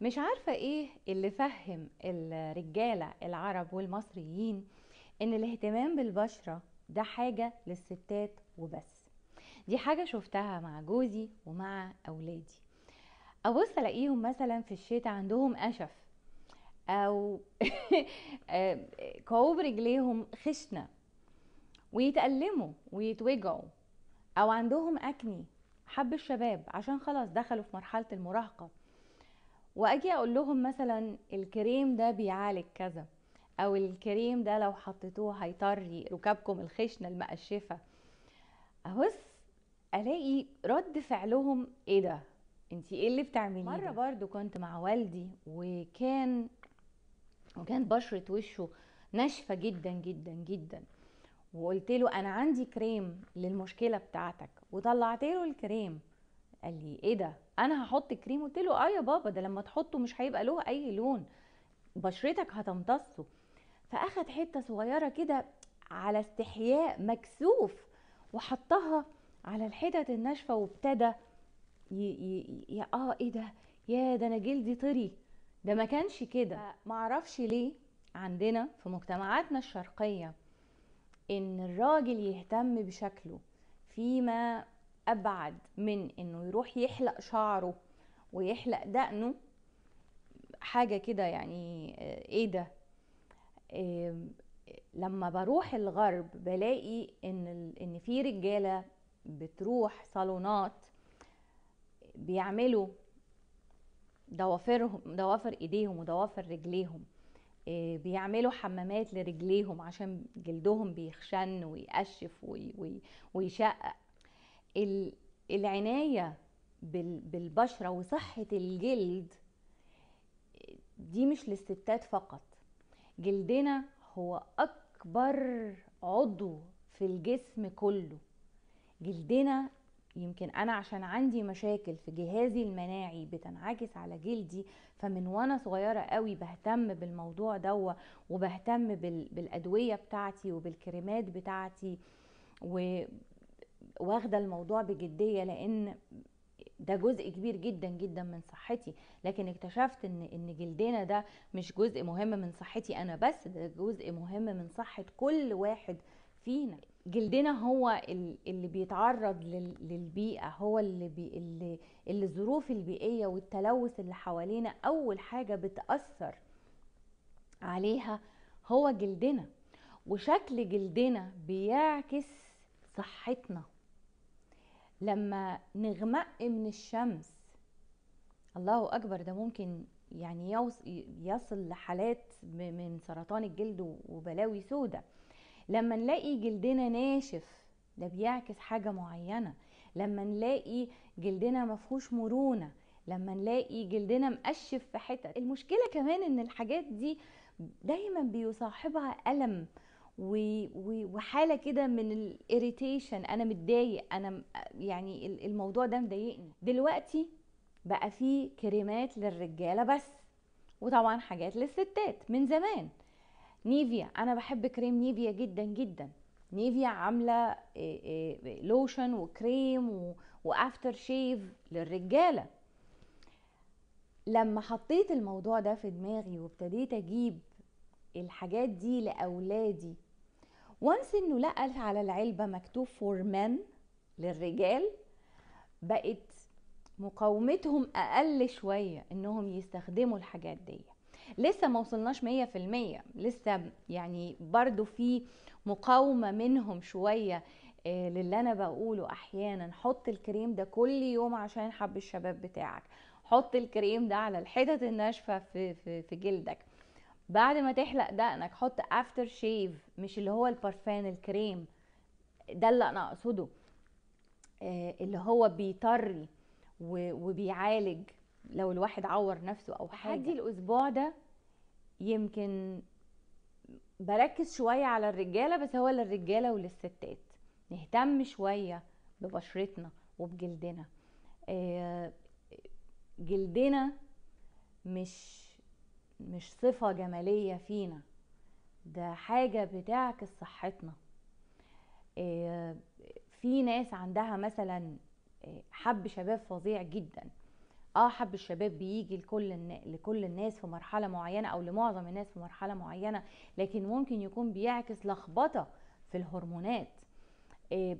مش عارفة ايه اللي فهم الرجالة العرب والمصريين ان الاهتمام بالبشرة ده حاجة للستات وبس دي حاجة شفتها مع جوزي ومع أولادي أبص ألاقيهم مثلا في الشتاء عندهم أشف أو آه، كوب رجليهم خشنة ويتألموا ويتوجعوا أو عندهم أكني حب الشباب عشان خلاص دخلوا في مرحلة المراهقة واجي اقول لهم مثلا الكريم ده بيعالج كذا او الكريم ده لو حطيتوه هيطري ركابكم الخشنه المقشفه ابص الاقي رد فعلهم ايه ده انتي ايه اللي بتعمليه مره برضو كنت مع والدي وكان وكان بشره وشه ناشفه جدا جدا جدا وقلت له انا عندي كريم للمشكله بتاعتك وطلعت له الكريم قال لي ايه ده انا هحط كريم قلت له اه أيوة يا بابا ده لما تحطه مش هيبقى له اي لون بشرتك هتمتصه فاخد حته صغيره كده على استحياء مكسوف وحطها على الحتت الناشفه وابتدى ي... ي... ي... اه ايه ده يا ده انا جلدي طري ده ما كانش كده معرفش ليه عندنا في مجتمعاتنا الشرقيه ان الراجل يهتم بشكله فيما ابعد من انه يروح يحلق شعره ويحلق دقنه حاجه كده يعني آه، ايه ده إيه لما بروح الغرب بلاقي ان ان في رجاله بتروح صالونات بيعملوا دوافرهم دوافر ايديهم ودوافر رجليهم إيه بيعملوا حمامات لرجليهم عشان جلدهم بيخشن ويقشف ويشقق العناية بالبشرة وصحة الجلد دي مش للستات فقط جلدنا هو أكبر عضو في الجسم كله جلدنا يمكن انا عشان عندي مشاكل في جهازي المناعي بتنعكس على جلدي فمن وانا صغيره قوي بهتم بالموضوع دوة وبهتم بالادويه بتاعتي وبالكريمات بتاعتي واخده الموضوع بجديه لان ده جزء كبير جدا جدا من صحتي لكن اكتشفت ان ان جلدنا ده مش جزء مهم من صحتي انا بس ده جزء مهم من صحه كل واحد فينا جلدنا هو اللي بيتعرض للبيئه هو اللي بي اللي, اللي الظروف البيئيه والتلوث اللي حوالينا اول حاجه بتاثر عليها هو جلدنا وشكل جلدنا بيعكس صحتنا لما نغمق من الشمس الله اكبر ده ممكن يعني يصل لحالات من سرطان الجلد وبلاوي سودة لما نلاقي جلدنا ناشف ده بيعكس حاجة معينة لما نلاقي جلدنا مفهوش مرونة لما نلاقي جلدنا مقشف في حتة المشكلة كمان ان الحاجات دي دايما بيصاحبها ألم وحاله كده من الاريتيشن انا متضايق انا يعني الموضوع ده مضايقني دلوقتي بقى في كريمات للرجاله بس وطبعا حاجات للستات من زمان نيفيا انا بحب كريم نيفيا جدا جدا نيفيا عامله لوشن وكريم وافتر شيف للرجاله لما حطيت الموضوع ده في دماغي وابتديت اجيب الحاجات دي لاولادي وانس انه لقى على العلبه مكتوب فور مان للرجال بقت مقاومتهم اقل شويه انهم يستخدموا الحاجات دي لسه ما وصلناش 100% لسه يعني برضو في مقاومه منهم شويه آه، للي انا بقوله احيانا حط الكريم ده كل يوم عشان حب الشباب بتاعك حط الكريم ده على الحتت الناشفه في في, في جلدك بعد ما تحلق دقنك حط افتر شيف مش اللي هو البارفان الكريم ده اللي انا اقصده آه، اللي هو بيطري وبيعالج لو الواحد عور نفسه او حاجه حدي الاسبوع ده يمكن بركز شويه على الرجاله بس هو للرجاله وللستات نهتم شويه ببشرتنا وبجلدنا آه، جلدنا مش مش صفة جمالية فينا ده حاجة بتعكس صحتنا آه، في ناس عندها مثلا آه، حب شباب فظيع جدا اه حب الشباب بيجي لكل لكل الناس في مرحله معينه او لمعظم الناس في مرحله معينه لكن ممكن يكون بيعكس لخبطه في الهرمونات آه،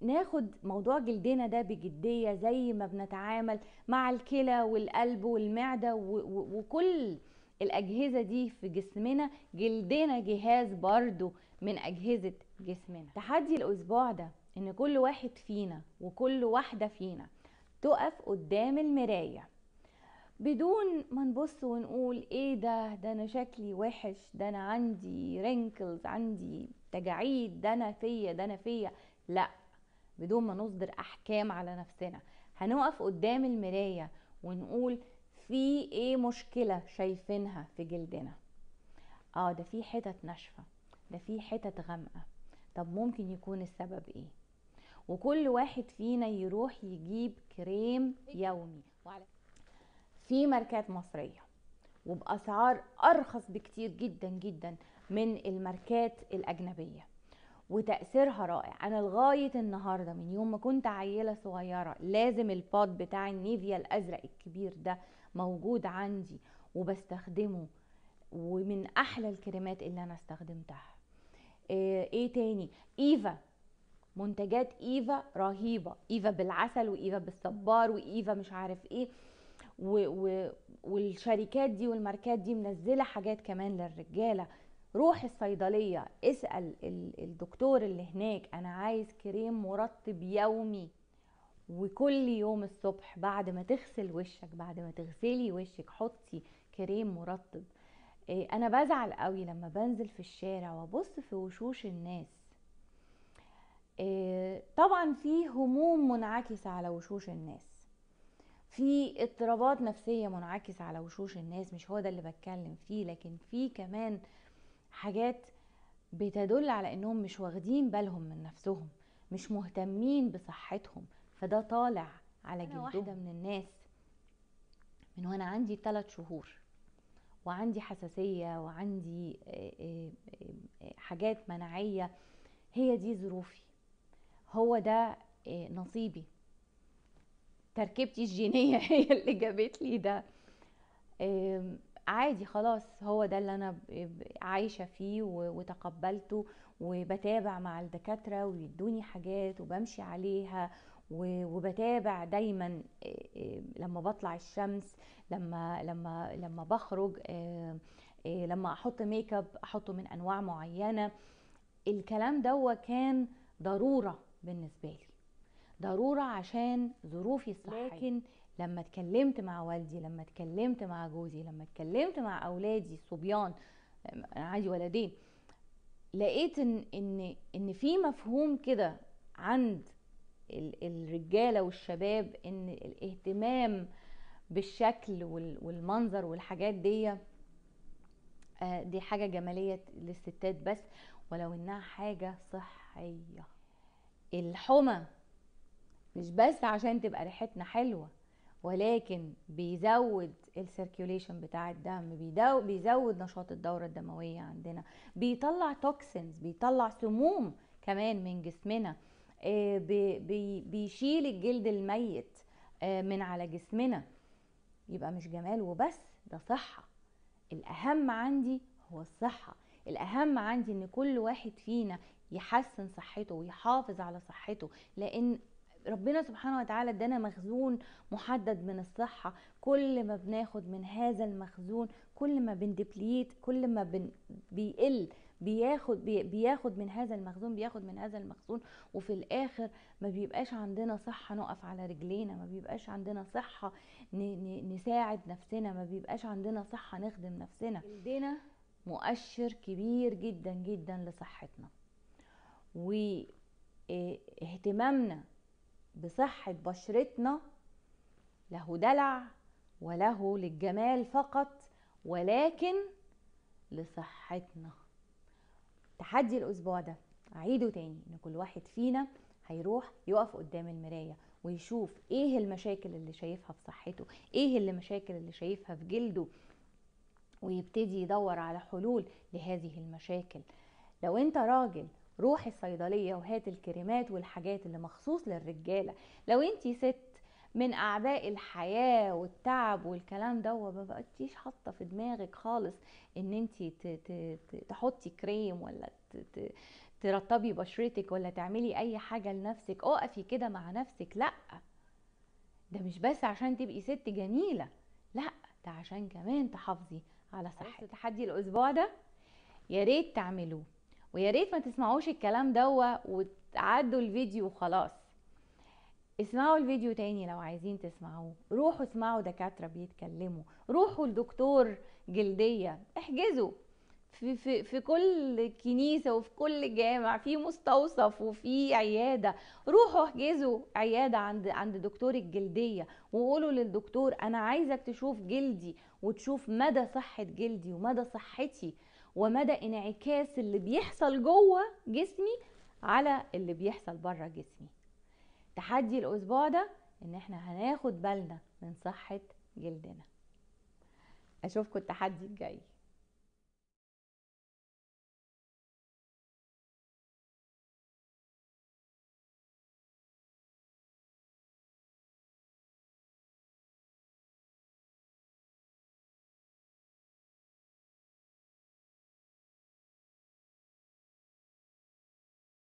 ناخد موضوع جلدنا ده بجديه زي ما بنتعامل مع الكلى والقلب والمعده وكل الاجهزه دي في جسمنا جلدنا جهاز برضو من اجهزه جسمنا تحدي الاسبوع ده ان كل واحد فينا وكل واحده فينا تقف قدام المرايه بدون ما نبص ونقول ايه ده ده انا شكلي وحش ده انا عندي رينكلز عندي تجاعيد ده انا فيا ده انا فيا لا بدون ما نصدر احكام على نفسنا هنقف قدام المرايه ونقول في ايه مشكله شايفينها في جلدنا اه ده في حتت ناشفه ده في حتت غامقه طب ممكن يكون السبب ايه وكل واحد فينا يروح يجيب كريم يومي في ماركات مصريه وباسعار ارخص بكتير جدا جدا من الماركات الاجنبيه وتأثيرها رائع أنا لغاية النهاردة من يوم ما كنت عيلة صغيرة لازم البود بتاع النيفيا الأزرق الكبير ده موجود عندي وبستخدمه ومن احلى الكريمات اللي انا استخدمتها آه، ايه تاني ايفا منتجات ايفا رهيبه ايفا بالعسل وايفا بالصبار وايفا مش عارف ايه و و والشركات دي والماركات دي منزله حاجات كمان للرجاله روح الصيدليه اسال الدكتور اللي هناك انا عايز كريم مرطب يومي وكل يوم الصبح بعد ما تغسل وشك بعد ما تغسلي وشك حطي كريم مرطب آه، انا بزعل قوي لما بنزل في الشارع وابص في وشوش الناس آه، طبعا في هموم منعكسة على وشوش الناس في اضطرابات نفسية منعكسة على وشوش الناس مش هو ده اللي بتكلم فيه لكن في كمان حاجات بتدل على انهم مش واخدين بالهم من نفسهم مش مهتمين بصحتهم فده طالع على جلده واحده من الناس من وانا عندي ثلاث شهور وعندي حساسيه وعندي آه، آه، آه، حاجات مناعيه هي دي ظروفي هو ده نصيبي تركيبتي الجينيه هي اللي جابت لي ده عادي خلاص هو ده اللي انا عايشه فيه وتقبلته وبتابع مع الدكاتره ويدوني حاجات وبمشي عليها وبتابع دايما لما بطلع الشمس لما لما لما بخرج لما احط ميك اب احطه من انواع معينه الكلام ده كان ضروره بالنسبه لي ضروره عشان ظروفي الصحيه لكن لما اتكلمت مع والدي لما اتكلمت مع جوزي لما اتكلمت مع اولادي الصبيان آه، انا عندي ولدين لقيت ان ان ان في مفهوم كده عند الرجاله والشباب ان الاهتمام بالشكل والمنظر والحاجات دي آه، دي حاجه جماليه للستات بس ولو انها حاجه صحيه الحمى مش بس عشان تبقى ريحتنا حلوه ولكن بيزود السيركيوليشن بتاع الدم بيزود نشاط الدورة الدموية عندنا بيطلع توكسنز بيطلع سموم كمان من جسمنا آه، بيشيل الجلد الميت آه، من على جسمنا يبقى مش جمال وبس ده صحة الأهم عندي هو الصحة الأهم عندي إن كل واحد فينا يحسن صحته ويحافظ على صحته لأن ربنا سبحانه وتعالى ادانا مخزون محدد من الصحة كل ما بناخد من هذا المخزون كل ما بندبليت كل ما بن... بيقل بياخد بياخد من هذا المخزون بياخد من هذا المخزون وفي الاخر ما بيبقاش عندنا صحه نقف على رجلينا ما بيبقاش عندنا صحه نساعد نفسنا ما بيبقاش عندنا صحه نخدم نفسنا جلدنا مؤشر كبير جدا جدا لصحتنا واهتمامنا آه، بصحه بشرتنا له دلع وله للجمال فقط ولكن لصحتنا تحدي الأسبوع ده أعيده تاني إن كل واحد فينا هيروح يقف قدام المراية ويشوف إيه المشاكل اللي شايفها في صحته إيه اللي مشاكل اللي شايفها في جلده ويبتدي يدور على حلول لهذه المشاكل لو انت راجل روح الصيدليه وهات الكريمات والحاجات اللي مخصوص للرجاله لو انت ست من اعباء الحياه والتعب والكلام ده ما بقتيش حاطه في دماغك خالص ان انت تحطي كريم ولا ترطبي بشرتك ولا تعملي اي حاجه لنفسك اقفي كده مع نفسك لا ده مش بس عشان تبقي ست جميله لا ده عشان كمان تحافظي على صحتك تحدي الاسبوع ده يا ريت تعملوه ويا ريت ما تسمعوش الكلام دوا وتعدوا الفيديو وخلاص اسمعوا الفيديو تاني لو عايزين تسمعوه روحوا اسمعوا دكاترة بيتكلموا روحوا لدكتور جلدية احجزوا في, في, في كل كنيسة وفي كل جامع في مستوصف وفي عيادة روحوا احجزوا عيادة عند عند دكتور الجلدية وقولوا للدكتور أنا عايزك تشوف جلدي وتشوف مدى صحة جلدي ومدى صحتي ومدى انعكاس اللي بيحصل جوه جسمي على اللي بيحصل بره جسمي تحدي الاسبوع ده ان احنا هناخد بالنا من صحة جلدنا اشوفكم التحدي الجاي